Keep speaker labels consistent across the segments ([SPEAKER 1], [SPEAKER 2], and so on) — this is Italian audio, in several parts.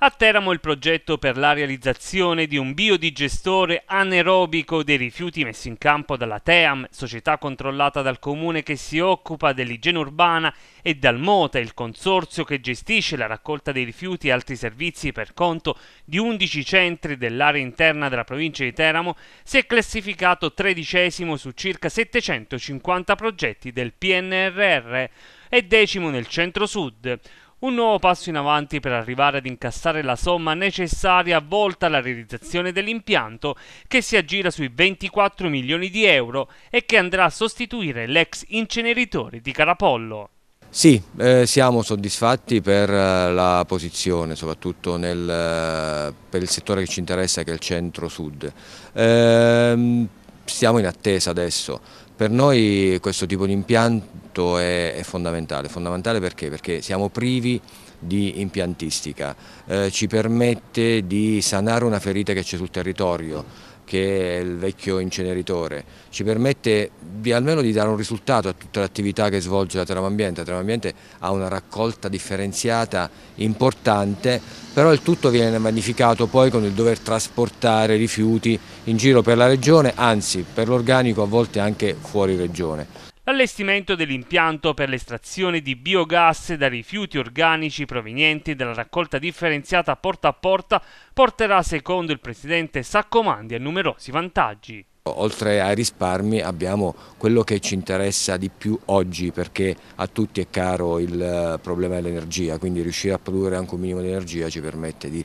[SPEAKER 1] A Teramo il progetto per la realizzazione di un biodigestore anaerobico dei rifiuti messo in campo dalla TEAM, società controllata dal comune che si occupa dell'igiene urbana, e dal MOTA, il consorzio che gestisce la raccolta dei rifiuti e altri servizi per conto di 11 centri dell'area interna della provincia di Teramo, si è classificato tredicesimo su circa 750 progetti del PNRR e decimo nel centro-sud. Un nuovo passo in avanti per arrivare ad incassare la somma necessaria volta alla realizzazione dell'impianto che si aggira sui 24 milioni di euro e che andrà a sostituire l'ex inceneritore di Carapollo.
[SPEAKER 2] Sì, eh, siamo soddisfatti per eh, la posizione, soprattutto nel, eh, per il settore che ci interessa che è il centro-sud. Eh, siamo in attesa adesso per noi questo tipo di impianto è, è fondamentale, fondamentale perché? perché? siamo privi di impiantistica, eh, ci permette di sanare una ferita che c'è sul territorio, che è il vecchio inceneritore, ci permette di, almeno di dare un risultato a tutta l'attività che svolge la Teramambiente, la Teramambiente ha una raccolta differenziata importante, però il tutto viene magnificato poi con il dover trasportare rifiuti in giro per la regione, anzi per l'organico a volte anche fuori regione
[SPEAKER 1] l'allestimento dell'impianto per l'estrazione di biogas da rifiuti organici provenienti dalla raccolta differenziata porta a porta porterà, secondo il presidente Saccomandi, a numerosi vantaggi.
[SPEAKER 2] Oltre ai risparmi abbiamo quello che ci interessa di più oggi perché a tutti è caro il eh, problema dell'energia, quindi riuscire a produrre anche un minimo di energia ci permette di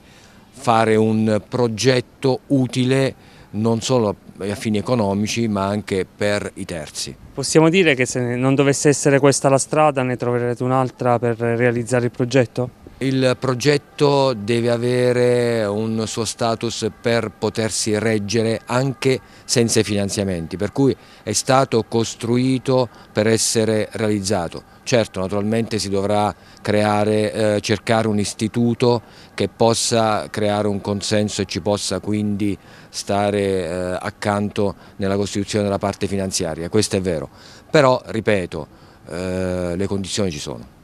[SPEAKER 2] fare un progetto utile non solo a fini economici ma anche per i terzi.
[SPEAKER 1] Possiamo dire che se non dovesse essere questa la strada ne troverete un'altra per realizzare il progetto? Il
[SPEAKER 2] progetto deve avere un suo status per potersi reggere anche senza i finanziamenti, per cui è stato costruito per essere realizzato. Certo, naturalmente si dovrà creare, eh, cercare un istituto che possa creare un consenso e ci possa quindi stare eh, accanto nella costituzione della parte finanziaria, questo è vero. Però, ripeto, eh, le condizioni ci sono.